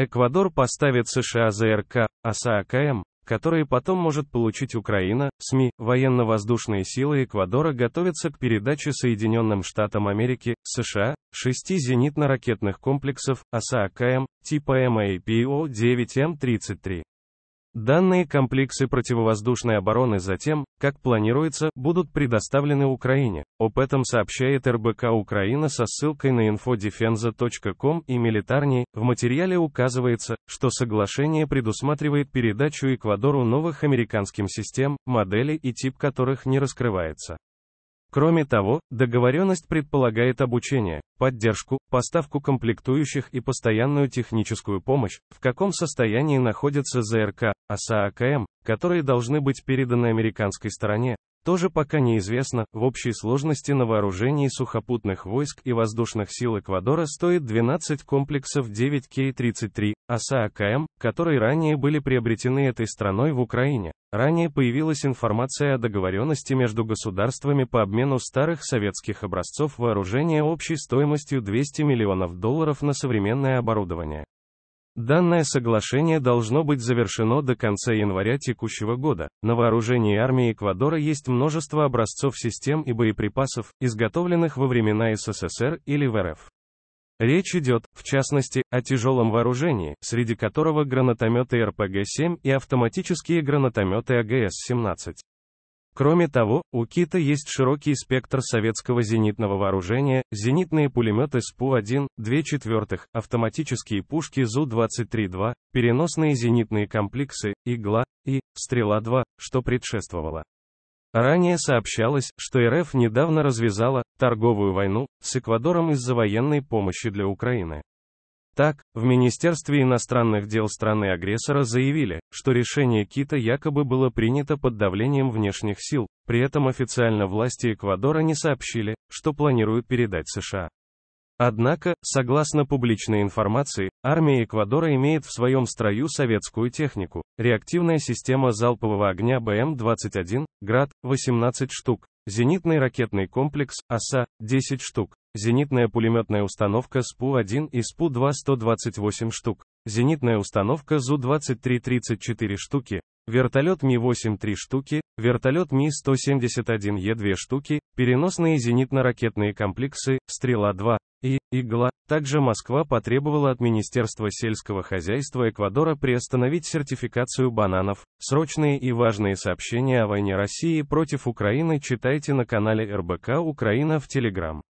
Эквадор поставит США ЗРК, АСААКМ, которые потом может получить Украина, СМИ, военно-воздушные силы Эквадора готовятся к передаче Соединенным Штатам Америки, США, шести зенитно-ракетных комплексов, АСААКМ, типа МАПО-9М33. Данные комплексы противовоздушной обороны затем, как планируется, будут предоставлены Украине. Об этом сообщает РБК Украина со ссылкой на infodefensa.com и Militarny. В материале указывается, что соглашение предусматривает передачу Эквадору новых американских систем, модели и тип которых не раскрывается. Кроме того, договоренность предполагает обучение, поддержку, поставку комплектующих и постоянную техническую помощь, в каком состоянии находятся ЗРК, АСА АКМ, которые должны быть переданы американской стороне, тоже пока неизвестно. В общей сложности на вооружении сухопутных войск и воздушных сил Эквадора стоит 12 комплексов 9К-33, АСА АКМ, которые ранее были приобретены этой страной в Украине. Ранее появилась информация о договоренности между государствами по обмену старых советских образцов вооружения общей стоимостью 200 миллионов долларов на современное оборудование. Данное соглашение должно быть завершено до конца января текущего года. На вооружении армии Эквадора есть множество образцов систем и боеприпасов, изготовленных во времена СССР или в РФ. Речь идет, в частности, о тяжелом вооружении, среди которого гранатометы РПГ-7 и автоматические гранатометы АГС-17. Кроме того, у Кита есть широкий спектр советского зенитного вооружения, зенитные пулеметы СПУ-1, 2 четвертых, автоматические пушки ЗУ-23-2, переносные зенитные комплексы, «Игла» и «Стрела-2», что предшествовало. Ранее сообщалось, что РФ недавно развязала торговую войну с Эквадором из-за военной помощи для Украины. Так, в Министерстве иностранных дел страны-агрессора заявили, что решение Кита якобы было принято под давлением внешних сил, при этом официально власти Эквадора не сообщили, что планируют передать США. Однако, согласно публичной информации, армия Эквадора имеет в своем строю советскую технику, реактивная система залпового огня БМ-21, ГРАД, 18 штук, Зенитный ракетный комплекс ОСА 10 штук. Зенитная пулеметная установка СПУ-1 и СПУ-2 128 штук. Зенитная установка ЗУ-23 34 штуки. Вертолет Ми-8 3 штуки. Вертолет Ми-171Е 2 штуки переносные зенитно-ракетные комплексы, «Стрела-2» и «Игла». Также Москва потребовала от Министерства сельского хозяйства Эквадора приостановить сертификацию бананов. Срочные и важные сообщения о войне России против Украины читайте на канале РБК Украина в Телеграм.